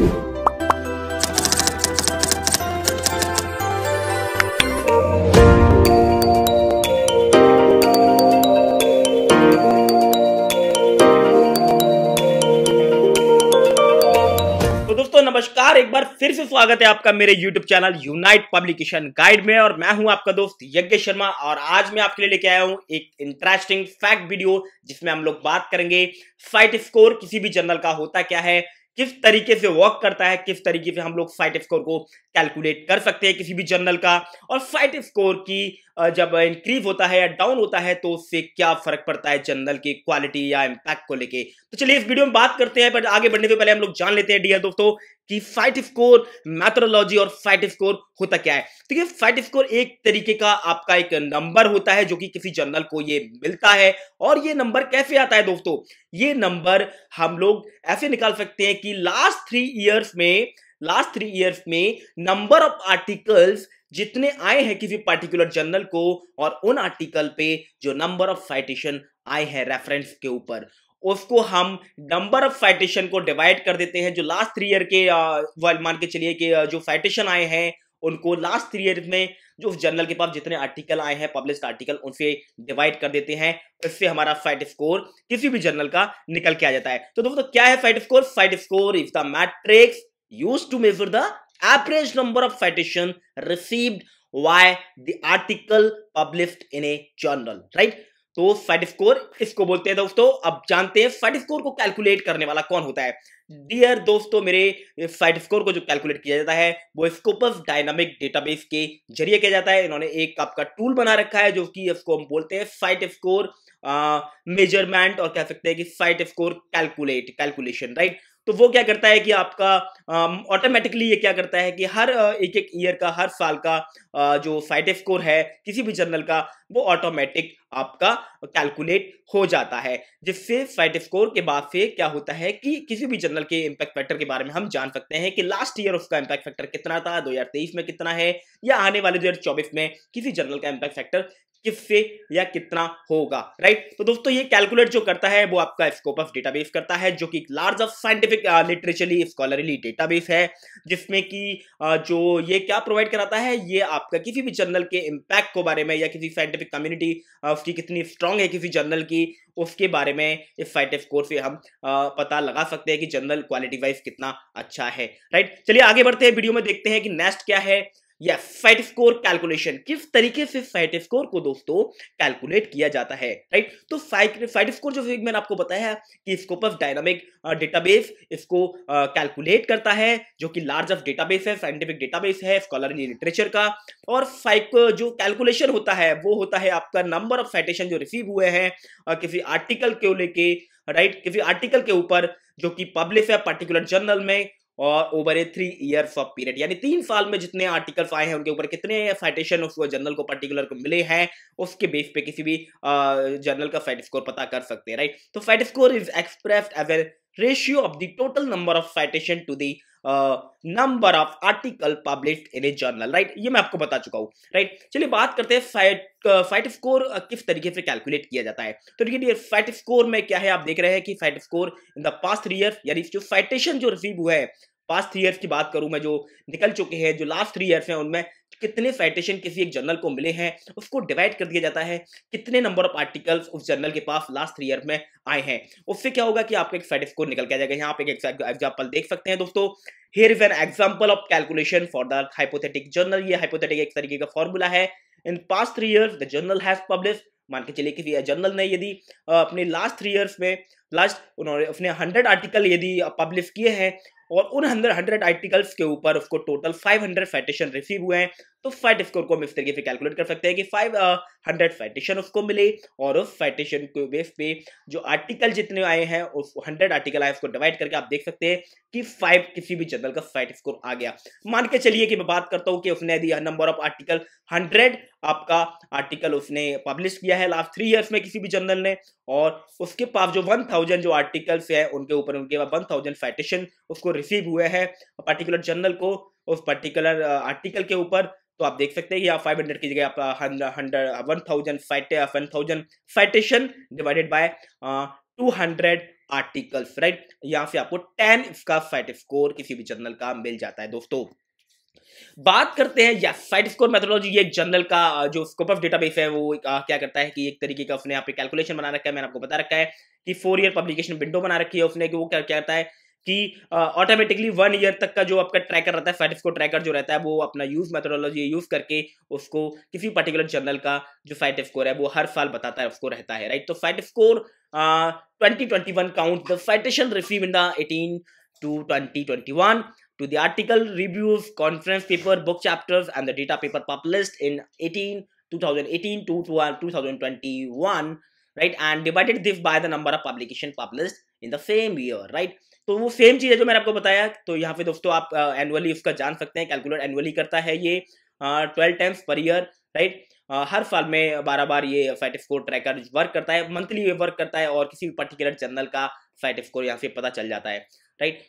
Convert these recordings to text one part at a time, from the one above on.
तो नमस्कार एक बार फिर से स्वागत है आपका मेरे YouTube channel Unite Publication Guide में और मैं हूं आपका दोस्त यज्ञ शर्मा और आज मैं आपके लिए लेके आया हूं एक इंटरेस्टिंग फैक्ट वीडियो जिसमें हम लोग बात करेंगे साइट स्कोर किसी भी जर्नल का होता क्या है किस तरीके से वर्क करता है किस तरीके से हम लोग फाइट स्कोर को कैलकुलेट कर सकते हैं किसी भी जर्नल का और फाइट स्कोर की जब इंक्रीज होता है या डाउन होता है तो उससे क्या फर्क पड़ता है जनरल की क्वालिटी या इम्पैक्ट को लेके तो चलिए इस वीडियो में बात करते हैं पर आगे बढ़ने से पहले हम लोग जान लेते हैं डियर दोस्तों कि फाइट स्कोर मैथोलॉजी और फाइट स्कोर होता क्या है तो ये फाइट स्कोर एक तरीके का आपका एक नंबर होता है जो कि किसी जनरल को ये मिलता है और ये नंबर कैसे आता है दोस्तों ये नंबर हम लोग ऐसे निकाल सकते हैं कि लास्ट थ्री ईयर्स में लास्ट थ्री इयर्स में नंबर ऑफ आर्टिकल्स जितने आए हैं किसी पर्टिकुलर जर्नल को और उन आर्टिकल पे जो नंबर ऑफ साइटेशन आए हैं रेफरेंस के ऊपर उसको हम नंबर ऑफ साइटेशन को डिवाइड कर देते हैं जो लास्ट थ्री ईयर के मान के चलिए कि जो साइटेशन आए हैं उनको लास्ट थ्री ईयर में जो जर्नल के पास जितने आर्टिकल आए हैं पब्लिश आर्टिकल उनसे डिवाइड कर देते हैं इससे हमारा फाइट स्कोर किसी भी जर्नल का निकल के आ जाता है तो दोस्तों क्या है cite score cite score is the metrics used to measure the average number of citation received by the article published in a journal right तो साइड स्कोर इसको बोलते हैं दोस्तों अब जानते हैं साइड स्कोर को कैलकुलेट करने वाला कौन होता है डियर दोस्तों मेरे साइड स्कोर को जो कैलकुलेट किया जाता है वो स्कोपस डायनामिक डेटाबेस के जरिए किया जाता है इन्होंने एक आपका टूल बना रखा है जो कि इसको हम बोलते हैं फाइट स्कोर मेजरमेंट और कह सकते हैं कि cite score calculate calculation right तो वो क्या करता है कि आपका ऑटोमेटिकली ये क्या करता है कि हर एक एक ईयर का हर साल का जो साइट स्कोर है किसी भी जर्नल का वो ऑटोमेटिक आपका कैलकुलेट हो जाता है जिससे साइट स्कोर के बाद से क्या होता है कि किसी भी जर्नल के इम्पैक्ट फैक्टर के बारे में हम जान सकते हैं कि लास्ट ईयर उसका इम्पैक्ट फैक्टर कितना था दो में कितना है या आने वाले दो में किसी जर्नल का इम्पैक्ट फैक्टर किससे या कितना होगा राइट तो दोस्तों ये कैलकुलेट जो करता है वो आपका स्कोप ऑफ डेटाबेस करता है जो कि large of scientific literature scholarly database है जिसमें कि uh, जो ये क्या प्रोवाइड कराता है ये आपका किसी भी जर्नल के इम्पैक्ट को बारे में या किसी साइंटिफिक कम्युनिटी uh, उसकी कितनी स्ट्रांग है किसी जर्नल की उसके बारे में इस साइंटिफ कोर से हम uh, पता लगा सकते हैं कि जर्नल क्वालिटी वाइज कितना अच्छा है राइट चलिए आगे बढ़ते हैं वीडियो में देखते हैं कि नेक्स्ट क्या है या फेट स्कोर कैलकुलेशन किस तरीके से फेट स्कोर को दोस्तों कैलकुलेट किया जाता है राइट तो फेट स्कोर जो मैंने आपको बताया है कि स्कोपस डायनामिक डेटाबेस इसको कैलकुलेट uh, करता है जो कि लार्ज ऑफ डेटाबेस है साइंटिफिक डेटाबेस है स्कॉलरली लिटरेचर का और फाइक uh, जो कैलकुलेशन होता है वो होता है आपका नंबर ऑफ साइटेशन जो रिसीव हुए हैं uh, किसी आर्टिकल को लेके राइट किसी आर्टिकल के ऊपर जो कि पब्लिश है पर्टिकुलर जर्नल में और over a three years of period यानी तीन साल में जितने आर्टिकल्स आए हैं उनके ऊपर कितने साइटेशन उस जर्नल को पर्टिकुलर को मिले हैं उसके बेस पे किसी भी जर्नल का साइट स्कोर पता कर सकते हैं राइट तो cite score is express as a ratio of the total number of citation to the number of article publish in a journal right ये मैं आपको बता चुका हूं राइट चलिए बात करते हैं फाइट फाइट स्कोर किस तरीके से कैलकुलेट किया जाता है तो देखिए फाइट स्कोर में क्या है आप देख रहे हैं कि cite score in the past three year यानी जो फाइटेशन जो रिसीव हुआ है पास्ट थ्री ईयर्स की बात करूं मैं जो निकल चुके हैं जो लास्ट थ्री ईयर्स हैं उनमें कितने साइटेशन किसी एक जर्नल को मिले हैं उसको डिवाइड कर दिया जाता है कितने नंबर ऑफ आर्टिकल्स उस जर्नल के पास लास्ट थ्री ईयर में आए हैं उससे क्या होगा कि आपको एक साइट स्कोर निकल के आ जाएगा यहाँ आप एक एग्जाम्पल देख सकते हैं दोस्तों here is an example of calculation for the hypothetic journal ये हाइपोथेटिक एक तरीके का फॉर्मूला है in past three year the journal has publish मान के चलिए किसी जर्नल ने यदि अपने लास्ट थ्री ईयर्स में लास्ट उन्होंने अपने हंड्रेड आर्टिकल यदि पब्लिश किए हैं और उन हंड्रेड आर्टिकल्स के ऊपर उसको total five hundred citation receive हुए हैं तो फैट स्कोर को हम इस तरीके से कैलकुलेट कर सकते हैं कि फाइव हंड्रेड फैटेशन उसको मिले और उस फैटेशन के बेस पे जो आर्टिकल जितने आए हैं उस हंड्रेड आर्टिकल आए उसको डिवाइड करके आप देख सकते हैं कि फाइव किसी भी जनरल का फैट स्कोर आ गया मान के चलिए कि मैं बात करता हूँ कि उसने यदि नंबर ऑफ आर्टिकल हंड्रेड आपका आर्टिकल उसने पब्लिश किया है लास्ट थ्री ईयर्स में किसी भी जनरल ने और उसके पास जो वन थाउजेंड जो आर्टिकल्स है उनके ऊपर उनके वन थाउजेंड फैटेशन उसको रिसीव हुए हैं पर्टिकुलर जनरल को उस पर्टिकुलर आर्टिकल uh, के ऊपर तो आप देख सकते हैं फाइव हंड्रेड की जगह आपका hundred one divided by two hundred articles right यहां से आपको टेन इसका फाइट स्कोर किसी भी जर्नल का मिल जाता है दोस्तों बात करते हैं या साइट स्कोर मेथोडोलॉजी ये जनरल का uh, जो स्कोप ऑफ डेटाबेस है वो आ, uh, क्या करता है कि एक तरीके का उसने यहाँ पे कैलकुलेशन बना रखा है मैंने आपको बता रखा है कि फोर ईयर पब्लिकेशन विंडो बना रखी है उसने कि वो क्या क्या करता है कि ऑटोमेटिकली वन ईयर तक का जो आपका ट्रैकर रहता है साइटिस्को ट्रैकर जो रहता है वो अपना यूज मेथोडोलॉजी यूज करके उसको किसी पर्टिकुलर जर्नल का जो साइट स्कोर है वो हर साल बताता है उसको रहता है राइट तो cite score twenty twenty one count the citation receive in the eighteen to 2021 to the article reviews conference paper book chapters and the data paper published in 18 2018 to 2021 right and divided this by the number of publication published in the same year right तो वो same चीज़ है जो मैंने आपको बताया तो यहाँ पे दोस्तों आप एनुअली उसका जान सकते हैं कैलकुलेट एनुअली करता है ये twelve times per year right हर साल में बारह बार ये फैट स्कोर ट्रैकर वर्क करता है मंथली ये वर्क करता है और किसी भी पर्टिकुलर जर्नल का फैट स्कोर यहाँ से पता चल जाता है राइट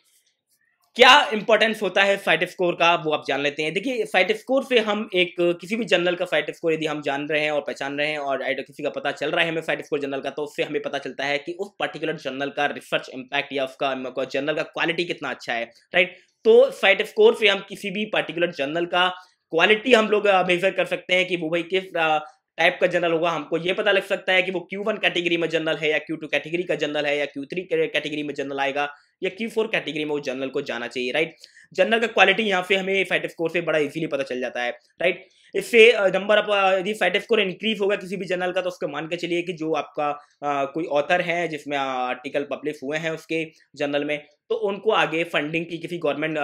क्या इंपॉर्टेंस होता है फाइट स्कोर का वो आप जान लेते हैं देखिए फाइट स्कोर से हम एक किसी भी जनरल का फाइट स्कोर यदि हम जान रहे हैं और पहचान रहे हैं और किसी का पता चल रहा है हमें फाइट स्कोर जनरल का तो उससे हमें पता चलता है कि उस पर्टिकुलर जनरल का रिसर्च इम्पैक्ट या उसका जनरल का क्वालिटी कितना अच्छा है राइट तो फाइट स्कोर से हम किसी भी पर्टिकुलर जनरल का क्वालिटी हम लोग मेजर कर सकते हैं कि वो भाई किस टाइप का जनरल होगा हमको ये पता लग सकता है कि वो क्यू वन कैटेगरी में जनरल है या क्यू टू कैटेगरी का जनरल है या क्यू थ्री कैटेगरी में जनरल आएगा या क्यू फोर कैटेगरी में उस जर्नल को जाना चाहिए राइट जनरल का क्वालिटी यहाँ पे हमें फैट स्कोर से बड़ा इजीली पता चल जाता है राइट इससे नंबर आप यदि फैट स्कोर इंक्रीज होगा किसी भी जर्नल का तो उसको मान के चलिए कि जो आपका आ, कोई ऑथर है जिसमें आर्टिकल पब्लिश हुए हैं उसके जर्नल में तो उनको आगे फंडिंग की किसी गवर्नमेंट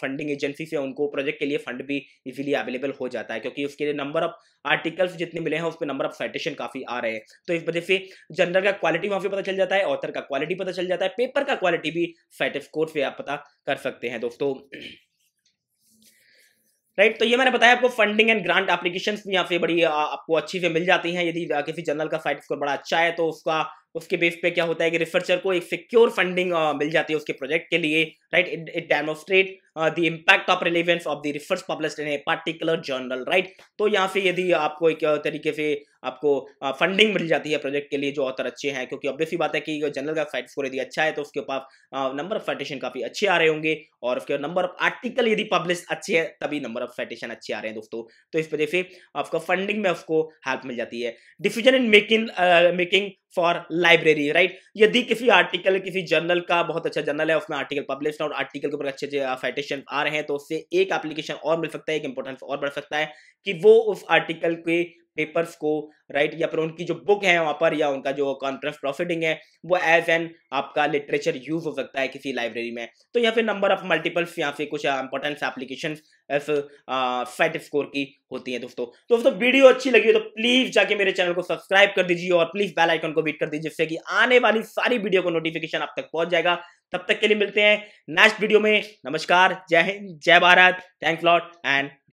फंडिंग एजेंसी से उनको प्रोजेक्ट के लिए फंड भी इजीली अवेलेबल हो जाता है क्योंकि उसके लिए नंबर ऑफ आर्टिकल्स जितने मिले हैं उस पर नंबर ऑफ साइटेशन काफ़ी आ रहे हैं तो इस वजह से जनरल का क्वालिटी वहाँ पे पता चल जाता है ऑथर का क्वालिटी पता चल जाता है पेपर का क्वालिटी भी साइट स्कोर से आप पता कर सकते हैं दोस्तों राइट right, तो ये मैंने बताया आपको फंडिंग एंड ग्रांट एप्लीकेशन यहाँ पे बड़ी आपको अच्छी से मिल जाती हैं यदि किसी जनरल का साइट स्कोर बड़ा अच्छा है तो उसका उसके बेस पे क्या होता है कि रिसर्चर को एक सिक्योर फंडिंग मिल जाती है उसके प्रोजेक्ट के लिए right it demonstrate the impact of relevance of the research publish in a particular journal right तो यहाँ से यदि आपको एक तरीके से आपको फंडिंग मिल जाती है प्रोजेक्ट के लिए जो ऑथर अच्छे हैं क्योंकि ऑब्वियसली बात है कि जनरल का साइट स्कोर यदि अच्छा है तो उसके पास नंबर ऑफ साइटेशन काफी अच्छे आ रहे होंगे और उसके नंबर ऑफ आर्टिकल यदि पब्लिश अच्छे है तभी नंबर ऑफ साइटेशन अच्छे आ रहे हैं दोस्तों तो इस वजह से आपको फंडिंग में उसको हेल्प मिल जाती है decision in making making for library right यदि किसी आर्टिकल किसी जर्नल का बहुत अच्छा जर्नल है उसमें आर्टिकल पब्लिश और आर्टिकल के ऊपर अच्छे अच्छे फाइटेशन आ रहे हैं तो उससे एक एप्लीकेशन और मिल सकता है एक इंपॉर्टेंस और बढ़ सकता है कि वो उस आर्टिकल के पेपर्स को राइट या फिर उनकी जो बुक है वहाँ पर या उनका जो कॉन्फ्रेंस प्रॉफिटिंग है वो एज एन आपका लिटरेचर यूज हो सकता है किसी लाइब्रेरी में तो यहाँ पे नंबर ऑफ मल्टीपल्स यहाँ से कुछ इंपॉर्टेंट एप्लीकेशन एफ फैट स्कोर की होती है दोस्तों तो दोस्तों वीडियो अच्छी लगी हो तो प्लीज जाके मेरे चैनल को सब्सक्राइब कर दीजिए और प्लीज बेल आइकन को बीट कर दीजिए जिससे कि आने वाली सारी वीडियो को नोटिफिकेशन आप तक पहुंच जाएगा तब तक के लिए मिलते हैं नेक्स्ट वीडियो में नमस्कार जय हिंद जय भारत थैंक लॉट एंड